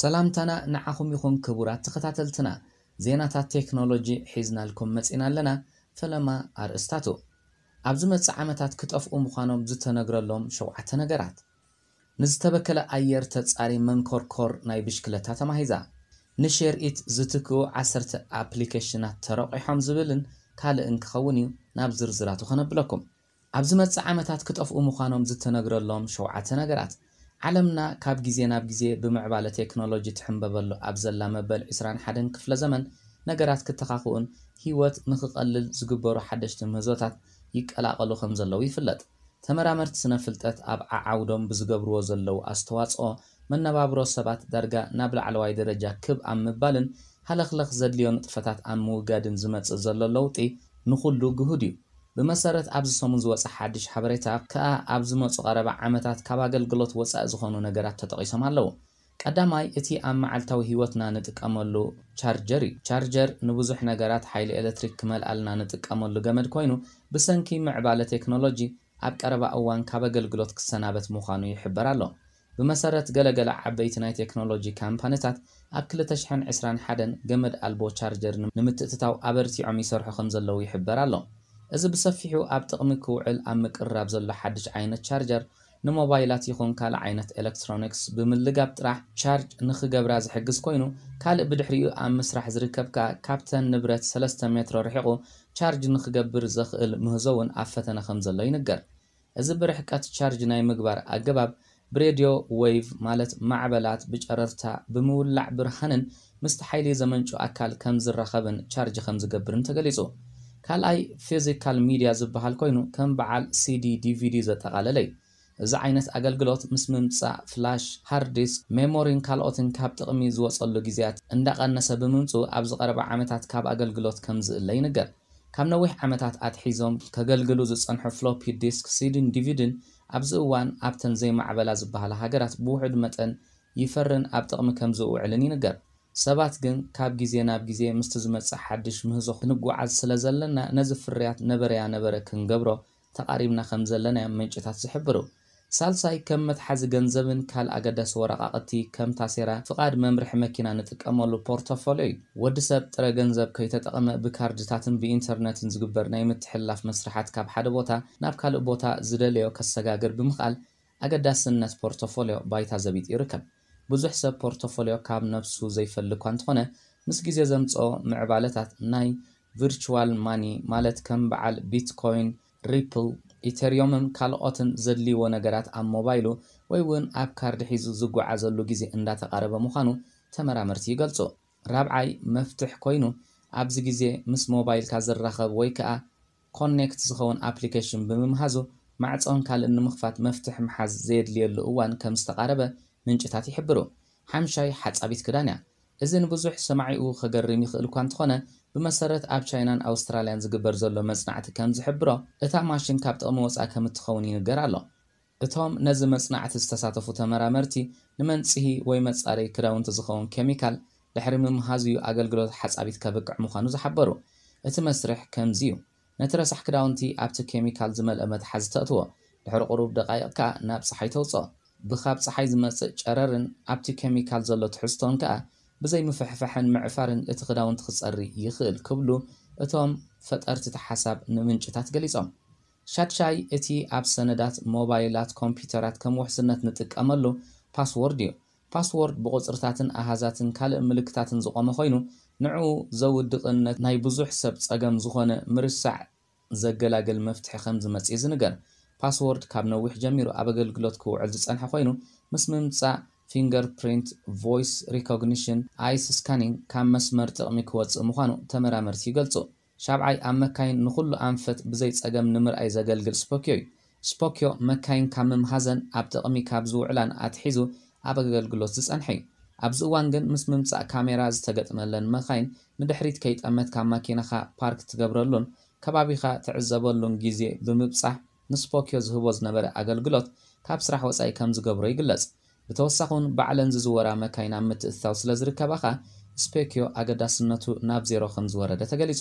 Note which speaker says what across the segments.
Speaker 1: ሰላምታና ንዓኹም ይኹን ክቡራት ተኸታተልትና ዜናታት ቴክኖሎጂ ሒዝናልኩም መጺና ኣለና ፈለማ ኣርእስታቱ ኣብ ዝመጽእ ዓመታት ክጠፍኡ ምዃኖም ዝተነግረሎም ሸውዓተ ነገራት ንዝተበከለ ኣየር ተጻሪ መንኮርኮር ናይ ብሽክለታ ተማሂዛ ንሸርኢት ዝትክኡ ዓሰርተ ኣፕሊኬሽናት ተረቒሖም ዝብልን ካልእን ክኸውን እዩ ናብ ዝርዝራቱ ኸነብለኩም ኣብ ዝመጽእ ዓመታት ክጠፍኡ ምዃኖም ዝተነግረሎም ሸውዓተ ነገራት ዓለምና ካብ ግዜ ናብ ግዜ ብምዕባለ ቴክኖሎጂ ትሕንበበሉ ኣብ ዘላ መበል 21 ክፍለ ዘመን ነገራት ክተኻኽኡን ሂወት ንኽቐልል ዝግበሩ ሓደሽቲ ምህዞታት ይቀላቐሉ ከም ዘለዉ ይፍለጥ ተመራመርቲ ስነ ፍልጠት ኣብ ዓዓውዶም ብዝገብርዎ ዘለዉ ኣስተዋፅኦ መነባብሮ ሰባት ዳርጋ ናብ ላዕለዋይ ደረጃ ክብ ኣብ ምባልን ሃለኽለኽ ዘድልዮ ንጥፈታት ኣብ ምውጋድን ዝመፅእ ዘሎ ለውጢ ንኹሉ ግሁድ እዩ ብመሰረት ኣብዚ ሰሙን ዝወፅእ ሓድሽ ሓበሬታ ከዓ ኣብ ዝመፁ ቀረባ ዓመታት ካብ ኣገልግሎት ወፃኢ ዝኾኑ ነገራት ተጠቒሶም ኣለዉ ቀዳማይ እቲ ኣብ መዓልታዊ ሂወትና ንጥቀመሉ ቻርጀር እዩ ቻርጀር ንብዙሕ ነገራት ሓይሊ ኤሌትሪክ ክመልኣልና ንጥቀመሉ ገመድ ኮይኑ ብሰንኪ ምዕባለ ቴክኖሎጂ ኣብ ቀረባ እዋን ካብ ኣገልግሎት ክሰናበት ምዃኑ ይሕበር ኣሎ ብመሰረት ገለገለ ዓበይቲ ናይ ቴክኖሎጂ ካምፓኒታት ኣብ 221 ገመድ ኣልቦ ቻርጀር ንምትእትታው ኣበርቲዖም ይሰርሑ ከም ዘለዉ ይሕበር ኣሎ እዚ ብሰፊሑ ኣብ ጥቕሚ ክውዕል ኣብ ምቅርራብ ዘሎ ሓድሽ ዓይነት ቻርጀር ንሞባይላት ይኹን ካልእ ዓይነት ኤሌክትሮኒክስ ብምልጋብ ጥራሕ ቻርጅ ንኽገብራ ዝሕግዝ ኮይኑ ካልእ ብድሕሪኡ ኣብ ምስራሕ ዝርከብካ ካብተን ንብረት 3 ሜትሮ ርሒቑ ቻርጅ ንኽገብር ዘኽእል ምህዞ እውን ኣብ ፈተነ ከም ዘሎ ይንገር እዚ ብርሕቀት ቻርጅ ናይ ምግባር ኣገባብ ብሬድዮ ዌይቭ ማለት ማዕበላት ብጨረርታ ብምውላዕ ብርሃንን ምስቲ ሓይሊ ዘመንጩ ኣካል ከም ዝራኸብን ቻርጅ ከም ዝገብርን ተገሊጹ ካልኣይ ፊዚካል ሚድያ ዝበሃል ኮይኑ ከም በዓል ሲዲ ዲቪዲ ዘጠቓለለ እዩ እዚ ዓይነት ኣገልግሎት ምስ ምምፃእ ፍላሽ ሃርድ ዲስክ ሜሞሪን ካልኦትን ካብ ጥቕሚ ዝወፀሉ ግዜያት እንዳቐነሰ ብምምፁ ኣብ ዝቐረበ ዓመታት ካብ ኣገልግሎት ከም ዝእለ ይንገር ካብ ነዊሕ ዓመታት ኣትሒዞም ከገልግሉ ዝፀንሑ ፍሎፒ ዲስክ ሲድን ዲቪድን ኣብዚ እዋን ኣብተን ዘይማዕበላ ዝበሃላ ሃገራት ብውሑድ መጠን ይፈርን ኣብ ጥቕሚ ከም ዝውዕልን ይንገር ሰባት ግን ካብ ግዜ ናብ ግዜ ምስቲ ዝመፅእ ሓድሽ ምህዞ ክንጓዓዝ ስለ ዘለና ነዚ ፍርያት ነበረያ ነበረ ክንገብሮ ተቃሪብና ከም ዘለና እዮም ምንጭታት ዝሕብሩ ሳልሳይ ከም መትሓዚ ገንዘብን ካል ኣገዳሲ ወረቃቅቲ ከም ታሴራ ፍቓድ መምርሒ መኪና ንጥቀመሉ ፖርቶፎልዮ እዩ ወዲ ሰብ ጥረ ገንዘብ ከይተጠቐመ ብካርድታትን ብኢንተርነትን ዝግበር ናይ ምትሕላፍ መስራሓት ካብ ሓደ ቦታ ናብ ካልእ ቦታ ዝደለዮ ከሰጋግር ብምኽኣል ኣገዳስነት ፖርቶፎልዮ ባይታ ዘቢጡ ይርከብ ብዙሕ ሰብ ፖርቶፎልዮ ካብ ነብሱ ዘይፈልግ እኳ እንተኾነ ምስ ግዜ ዘምፅኦ ምዕባለታት ናይ ቪርችዋል ማኒ ማለት ከም በዓል ቢትኮይን ሪፕል ኢተርዮምን ካልኦትን ዘድልይዎ ነገራት ኣብ ሞባይሉ ወይ እውን ኣብ ካርዲ ሒዙ ዝጓዓዘሉ ግዜ እንዳተቓረበ ምዃኑ ተመራምርቲ ይገልፁ ራብዓይ መፍትሕ ኮይኑ ኣብዚ ግዜ ምስ ሞባይልካ ዝራኸብ ወይ ከዓ ኮኔክት ዝኸውን ኣፕሊኬሽን ብምምሃዙ ማዕፆን ካልእ ንምኽፋት መፍትሕ ምሓዝ ዘየድልየሉ እዋን ከም ዝተቓረበ ምንጭታት ይሕብሩ ሓምሻይ ሓጻቢት ክዳን እያ እዚ ንብዙሕ ሰማዒኡ ከገርም ይኽእል እኳ እንተኾነ ብመሰረት ኣብ ቻይናን ኣውስትራልያን ዝግበር ዘሎ መጽናዕቲ ከም ዝሕብሮ እታ ማሽን ካብ ጥቕሚ ወፃኢ ከም እትኸውን ይንገር ኣሎ እቶም ነዚ መጽናዕቲ ዝተሳተፉ ተመራመርቲ ንመንጽሂ ወይ መጻረዪ ክዳውንቲ ዝኸውን ኬሚካል ድሕሪ ምምሃዝዩ ኣገልግሎት ሓጻቢት ከብቅዕ ምዃኑ ዝሓበሩ እቲ መስርሕ ከምዚ እዩ ነቲ ረሳሕ ክዳውንቲ ኣብቲ ኬሚካል ዝመልአ መትሓዚ ተእትዎ ድሕሪ ቁሩብ ደቃይቕ ከዓ ናብ ፀሓይ ተውፅኦ ብኻብ ፀሓይ ዝመፅእ ጨረርን ኣብቲ ኬሚካል ዘሎ ትሕዝቶን ከዓ ብዘይምፍሕፋሕን ምዕፋርን እቲ ክዳውንቲ ክፀሪ ይኽእል ክብሉ እቶም ፈጠርቲ እቲ ሓሳብ ንምንጭታት ገሊፆም ሻድሻይ እቲ ኣብ ሰነዳት ሞባይላት ኮምፒዩተራት ከም ውሕስነት ንጥቀመሉ ፓስዎርድ እዩ ፓስዎርድ ብቁፅርታትን ኣሃዛትን ካልእ ምልክታትን ዝቆመ ኮይኑ ንዕኡ ዘውድቕነት ናይ ብዙሕ ሰብ ፀገም ዝኾነ ምርሳዕ ዘገላግል መፍትሒ ከም ዝመፅእ ዝንገር ፓስወርድ ካብ ነዊሕ ጀሚሩ ኣብ ኣገልግሎት ክውዕል ዝፀንሐ ኮይኑ ምስ ምምፃእ ፊንገር ፕሪንት ቮይስ ሪኮግኒሽን ኣይስ ስካኒንግ ካብ መስመር ጥቕሚ ክወፅእ ምዃኑ ተመራመርቲ ይገልጹ ሻብዓይ ኣብ መካይን ንኩሉ ኣንፈት ፀገም ንምርኣይ ዘገልግል ስፖኪዮ እዩ ስፖኪዮ መካይን ካብ ምምሃዘን ኣብ ጥቕሚ ካብ ዝውዕላን ኣትሒዙ ኣብ ኣገልግሎት ዝፀንሐ እዩ ኣብዚ እዋን ግን ምስ ምምፃእ ካሜራ ዝተገጥመለን መካይን ንድሕሪት ከይጠመት ካብ ማኪናኻ ፓርክ ትገብረሉን ከባቢኻ ትዕዘበሉን ግዜ ብምብፃሕ ምስ ፖኪዮ ዝህቦ ዝነበረ ኣገልግሎት ካብ ስራሕ ወፃኢ ከም ዝገብሮ ይግለጽ ብተወሳኺ እውን ባዕለን ዝዝወራ መካይና ኣብ ምትእትታው ስለ ዝርከባ ኸ ስፔኪዮ ኣገዳስነቱ ናብ ዜሮ ከም ዝወረደ ተገሊጹ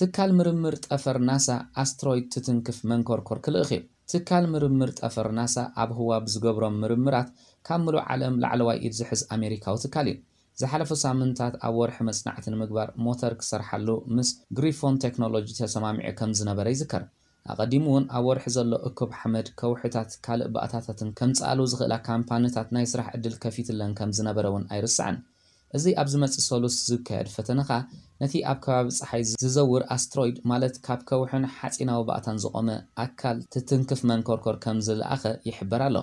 Speaker 1: ትካል ምርምር ጠፈር ናሳ ኣስትሮይድ ትትንክፍ መንኮርኮር ክልእኽ እዩ ትካል ምርምር ጠፈር ናሳ ኣብ ህዋብ ዝገብሮም ምርምራት ካብ ምሉእ ዓለም ላዕለዋይ ኢድ ዝሕዝ ኣሜሪካዊ ትካል እዩ ዝሓለፈ ሳምንታት ኣብ ወርሒ መፅናዕቲ ንምግባር ሞተር ክሰርሓሉ ምስ ግሪፎን ቴክኖሎጂ ተሰማሚዑ ከም ዝነበረ ይዝከር ኣቐዲሙ እውን ኣብ ወርሒ ዘሎ እኩብ ሓመድ ከውሒታት ካልእ ባእታታትን ከምፃኣሉ ዝኽእላ ካምፓንታት ናይ ስራሕ ዕድል ከፊትለን ከም ዝነበረ እውን ኣይርስዕን እዚ ኣብ ዝመፅእ ሰሉስ ዝካየድ ፈተነ ኸኣ ነቲ ኣብ ከባቢ ፀሓይ ዝዘውር ኣስትሮይድ ማለት ካብ ከውሕን ሓፂናዊ ባእታን ዝቆመ ኣካል ትትንክፍ መንኮርኮር ከም ዝለኣኸ ይሕበር ኣሎ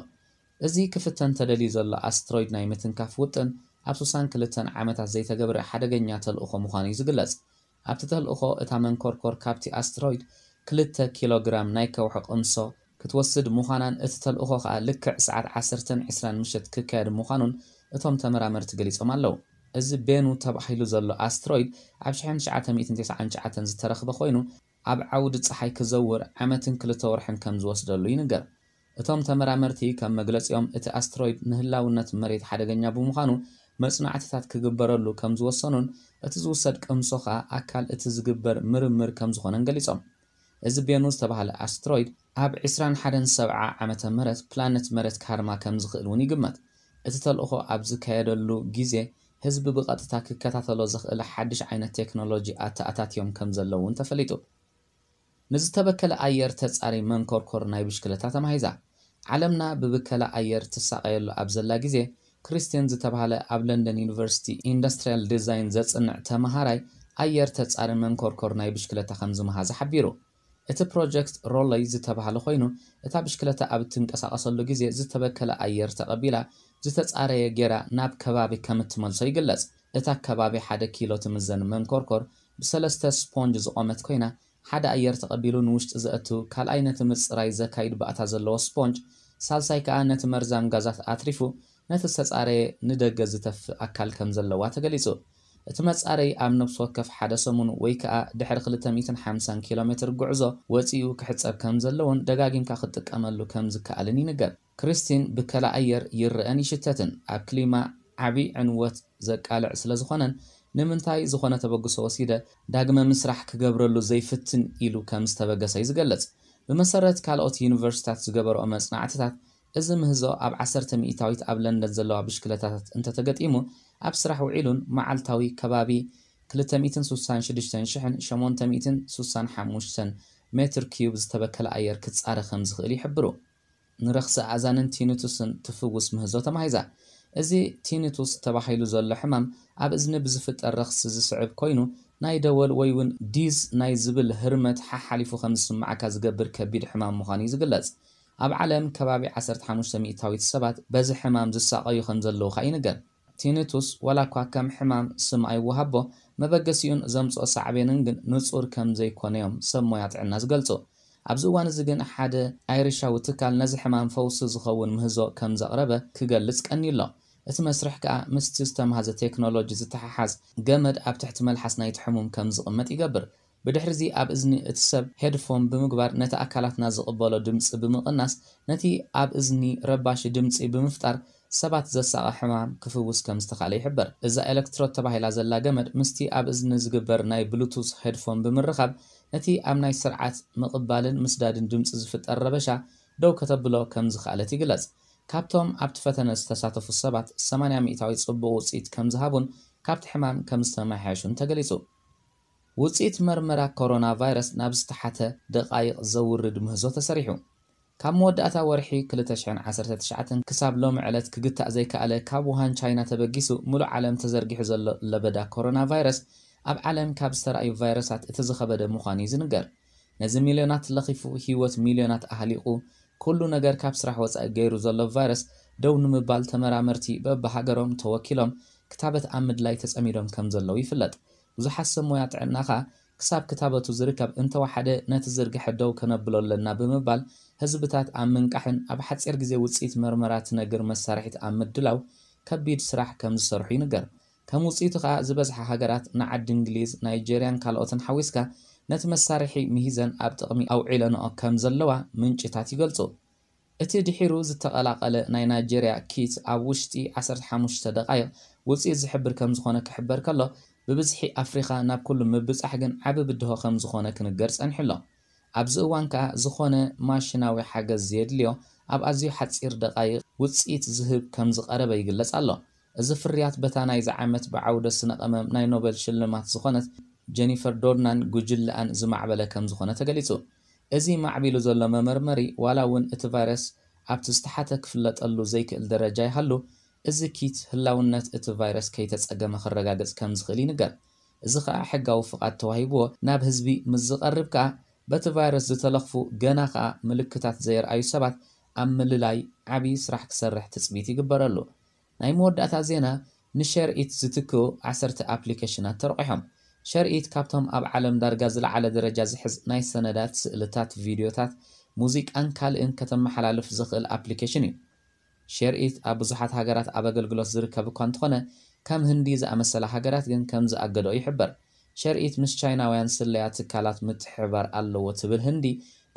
Speaker 1: እዚ ክፍተን ተደልዩ ዘሎ ኣስትሮይድ ናይ ምትንካፍ ውጥን ኣብ 62 ዓመታት ዘይተገብረ ሓደገኛ ተልእኾ ምዃኑ እዩ ዝግለጽ ኣብቲ ተልእኾ እታ መንኮርኮር ካብቲ ኣስትሮይድ ክልተ ኪሎግራም ናይ ከውሒ ቅንሶ ክትወስድ ምዃናን እቲ ተልእኾ ከዓ ልክዕ ሰዓት 10 20 ምሸት ክካየድ ምዃኑን እቶም ተመራመርቲ ገሊፆም ኣለው እዚ ቤኑ ተባሂሉ ዘሎ ኣስትሮይድ ኣብ 1999 ዝተረኽበ ኮይኑ ኣብ ዓውዲ ፀሓይ ክዘውር ዓመትን ክልተ ወርሕን ከም ዝወስደሉ ይንገር እቶም ተመራመርቲ ከም መግለፂኦም እቲ ኣስትሮይድ ንህላውነት መሬት ሓደገኛ ብምዃኑ መፅናዕትታት ክግበረሉ ከም ዝወሰኑን እቲ ዝውሰድ ቅምሶ ከዓ ኣካል እቲ ዝግበር ምርምር ከም ዝኾነን ገሊፆም እዚ ቤኑስ ዝተባሃለ ኣስትሮይድ ኣብ 2170 ዓመተ ምህረት ፕላነት መሬት ካርማ ከም ዝኽእል እውን ይግመት እቲ ተልእኾ ኣብ ዝካየደሉ ግዜ ህዝቢ ብቐጥታ ክከታተሎ ዝኽእል ሓድሽ ዓይነት ቴክኖሎጂ ኣተኣታትዮም ከም ዘለዉ እውን ተፈሊጡ ንዝተበከለ ኣየር ተጻሪ መንኮርኮር ናይ ብሽክለታ ተማሂዛ ዓለምና ብብከለ ኣየር ትሳቀየሉ ኣብ ዘላ ግዜ ክርስትን ዝተባሃለ ኣብ ለንደን ዩኒቨርሲቲ ኢንዱስትሪያል ዲዛይን ዘፅንዕ ተምሃራይ ኣየር ተጻሪ መንኮርኮር ናይ ብሽክለታ ከም ዝመሃዝ ሓቢሩ እቲ ፕሮጀክት ሮለይ ዝተባህለ ኮይኑ እታ ብሽክለታ ኣብ እትንቀሳቀሰሉ ግዜ ዝተበከለ ኣየር ተቐቢላ ዝተፃረየ ጌራ ናብ ከባቢ ከም እትመልሶ ይግለጽ እታ ከባቢ ሓደ ኪሎ ትምዘን መንኮርኮር ብሰለስተ ስፖንጅ ዝቆመት ኮይና ሓደ ኣየር ተቐቢሉ ንውሽጢ ዘእቱ ካልኣይ ነቲ ምፅራይ ዘካይድ ባእታ ዘለዎ ስፖንጅ ሳልሳይ ከዓ ነቲ መርዛም ጋዛት ኣትሪፉ ነቲ ዝተፃረየ ንደገ ዝተፍእ ኣካል ከም ዘለዋ ተገሊጹ እቲ መጻረይ ኣብ ነብሲ ወከፍ ሓደ ሰሙን ወይ ከዓ ድሕሪ 250 ኪሎ ሜትር ጉዕዞ ወፂኡ ክሕፀብ ከም ዘለውን ደጋጊምካ ክትጥቀመሉ ከም ዝከኣልን ይንገር ክርስቲን ብከላ ኣየር ይርአን ይሽተትን ኣብ ክሊማ ዓብዪ ዕንወት ዘቃልዕ ስለ ዝኾነን ንምንታይ ዝኾነ ተበግሶ ወሲደ ዳግመ ምስራሕ ክገብረሉ ዘይፍትን ኢሉ ከም ዝተበገሰ እዩ ዝገልጽ ብመሰረት ካልኦት ዩኒቨርስታት ዝገበርኦ መጽናዕትታት እዚ ምህዞ ኣብ 1ሰተ ሚእታዊት ኣብ ለንደን ዘለዋ ብሽክለታታት እንተተገጢሙ ኣብ ስራሕ ውዒሉን መዓልታዊ ከባቢ 266865 ሜትር ኪዩብ ዝተበከለ ኣየር ክጻረ ከም ዝኽእል ይሕብሩ ንረኽሲ ኣእዛንን ቲኒቱስን ትፍውስ ምህዞ ተማሂዛ እዚ ቲኒቱስ ተባሂሉ ዘሎ ሕማም ኣብ እዝኒ ብዝፍጠር ረኽሲ ዝስዕብ ኮይኑ ናይ ደወል ወይ እውን ዲዝ ናይ ዝብል ህርመት ሓሓሊፉ ከም ዝስማዓካ ዝገብር ከቢድ ሕማም ምዃኑ እዩ ዝግለጽ اب علم كبابي عسرت حموش سميتاويت سبات بز حمام زسا ايو خنزلو خاينقل تينيتوس ولا كوا كم حمام سم اي وهبو مبقسيون زمسو سعبيننقن نصور كم زي كونيوم سم ويات عناز قلتو ابزوان زيقن احادة ايريشا وتكال نزي حمام فوس زخوون مهزو كم زغربة كقلسك اني لو اتمسرح كا مستيستم هزا تكنولوجي زتححاز قمد ابتحتمل حسنا يتحموم كم زغمت يقبر ብድሕሪዚ ኣብ እዝኒ እቲ ሰብ ሄድፎን ብምግባር ነቲ ኣካላትና ዝቕበሎ ድምፂ ብምቕናስ ነቲ ኣብ እዝኒ ረባሺ ድምፂ ብምፍጣር ሰባት ዘሳቐ ሕማም ክፍውስ ከም ዝተኻእለ ይሕበር እዛ ኤሌክትሮድ ተባሂላ ዘላ ገመድ ምስቲ ኣብ እዝኒ ዝግበር ናይ ብሉቱስ ሄድፎን ብምርኻብ ነቲ ኣብ ናይ ስርዓት ምቕባልን ምስዳድን ድምፂ ዝፍጠር ረበሻ ደው ከተብሎ ከም ዝኽኣለት ይግለጽ ካብቶም ኣብቲ ፈተነ ዝተሳተፉ ሰባት 80 ሚታዊ ጽቡቕ ውፅኢት ከም ዝሃቡን ካብቲ ሕማም ከም ዝተመሓየሹን ተገሊጹ ውፅኢት መርመራ ኮሮና ቫይረስ ናብ ዝተሓተ ደቓይቕ ዘውርድ ምህዞ ተሰሪሑ ካብ መወዳእታ ወርሒ 219 ክሳብ ሎሚ ዕለት ክግታእ ዘይከኣለ ካብ ውሃን ቻይና ተበጊሱ ሙሉእ ዓለም ተዘርጊሑ ዘሎ ለበዳ ኮሮና ቫይረስ ኣብ ዓለም ካብ ዝተረኣዩ ቫይረሳት እቲ ዝኸበደ ምዃኑ እዩ ዝንገር ነዚ ሚልዮናት ለኺፉ ሂወት ሚልዮናት ኣህሊቑ ኩሉ ነገር ካብ ስራሕ ወፃኢ ገይሩ ዘሎ ቫይረስ ደው ንምባል ተመራመርቲ በብሃገሮም ተወኪሎም ክታበት ኣብ ምድላይ ተፀሚዶም ከም ዘለዉ ይፍለጥ ዝሓሰብ ሞያ ጥዕና ክሳብ ክታበቱ ዝርከብ እንተወሓደ ነቲ ዝርግሐ ደው ከነብሎ ኣለና ብምባል ህዝብታት ኣብ ምንቃሕን ኣብ ሓፂር ግዜ ውፅኢት መርመራ ትነግር መሳርሒት ኣብ ምድላው ከቢድ ስራሕ ከም ዝሰርሑ ይንገር ከም ውፅኢቱ ከዓ ዝበዝሐ ሃገራት ንዓዲ እንግሊዝ ናይጀርያን ካልኦትን ሓዊስካ ነቲ መሳርሒ ምሂዘን ኣብ ጥቕሚ ኣውዒለንኦ ከም ዘለዋ ምንጭታት ይገልጹ እቲ ድሒሩ ዝተቐላቐለ ናይ ናይጀርያ ኪት ኣብ ውሽጢ 15 ደቃይቕ ውፅኢት ዝሕብር ከም ዝኾነ ክሕበር ከሎ ببزحي أفريقيا ناب كل مبزح جن عبب بدها خمس خانة كنجرس أنحلا أبز أوان كا زخانة ماشناوي حاجة زيد ليو أب أزيو حتصير دقايق وتسئت زهب كم زقرة بيجلس الله إذا فريات بتانا إذا عمت بعودة سنة أمام ناي نوبل شلمات زخانة ጀኒፈር ዶርናን ጉጅልኣን ዝማዕበለ ከም ዝኾነ ተገሊጹ እዚ ማዕቢሉ ዘሎ መመርመሪ ዋላ እውን እቲ ቫይረስ ኣብቲ ዝተሓተ ክፍለጠሉ ዘይክእል ደረጃ ይሃሉ እዚ ኪት ህላውነት እቲ ቫይረስ ከይተፀገመ ክረጋገፅ ከም ዝኽእል ይንገር እዚ ከዓ ሕጋዊ ፍቓድ ተዋሂብዎ ናብ ህዝቢ ምስ ዝቐርብ ከዓ በቲ ቫይረስ ዝተለኽፉ ገና ከዓ ምልክታት ዘየርኣዩ ሰባት ኣብ ምልላይ ዓብዪ ስራሕ ክሰርሕ ትፅቢት ይግበረሉ ናይ መወዳእታ ዜና ንሸርኢት ዝትክኡ 10 ኣፕሊኬሽናት ተረቂሖም ሸርኢት ካብቶም ኣብ ዓለም ዳርጋ ዝለዓለ ደረጃ ዝሕዝ ናይ ሰነዳት ስእልታት ቪድዮታት ሙዚቃን ካልእን ከተመሓላልፍ ዝኽእል ኣፕሊኬሽን እዩ ሸርኢት ኣብ ብዙሓት ሃገራት ኣብ ኣገልግሎት ዝርከብ እኳ እንተኾነ ከም ህንዲ ዝኣመሰላ ሃገራት ግን ከም ዝኣገደኦ ይሕበር ሸርኢት ምስ ቻይናውያን ስለያ ትካላት ምትሕበር ኣለዎ ትብል ህንዲ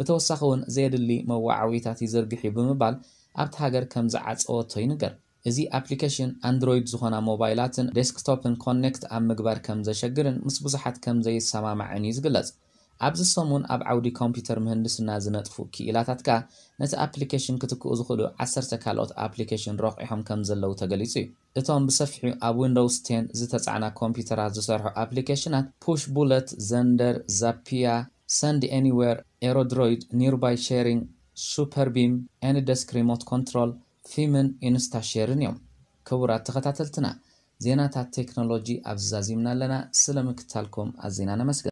Speaker 1: ብተወሳኺ እውን ዘየድሊ መዋዓዊታት ይዝርግሕ ብምባል ኣብቲ ሃገር ከም ዝዓፀወቶ ይንገር እዚ ኣፕሊኬሽን ኣንድሮይድ ዝኾና ሞባይላትን ዴስክቶፕን ኮኔክት ኣብ ምግባር ከም ዘሸግርን ምስ ብዙሓት ከም ዘይሰማማዕን እዩ ዝግለጽ ኣብዚ ሰሙን ኣብ ዓውዲ ኮምፒተር ምህንድስና ዝነጥፉ ክኢላታት ከኣ ነቲ ኣፕሊኬሽን ክትክኡ ዝኽእሉ 1 ዓሰርተ ካልኦት ኣፕሊኬሽን ረቂሖም ከም ዘለዉ ተገሊጹ እዩ እቶም ብሰፊሑ ኣብ ዊንዶውስ 10 ዝተጻዕና ኮምፒተራት ዝሰርሑ ኣፕሊኬሽናት ፑሽ ቡለት ዘንደር ዛፒያ ሰንዲ ኤኒዌር ኤሮድሮይድ ኒርባይ ሼሪንግ ሱፐርቢም ኤኒደስክ ሪሞት ኮንትሮል ፊምን ኢንስታ ሸርን እዮም ክቡራት ተኸታተልትና ዜናታት ቴክኖሎጂ ኣብ ዝዛዚምና ኣለና ስለምክታልኩም ኣዜና ኣዚና ነመስገን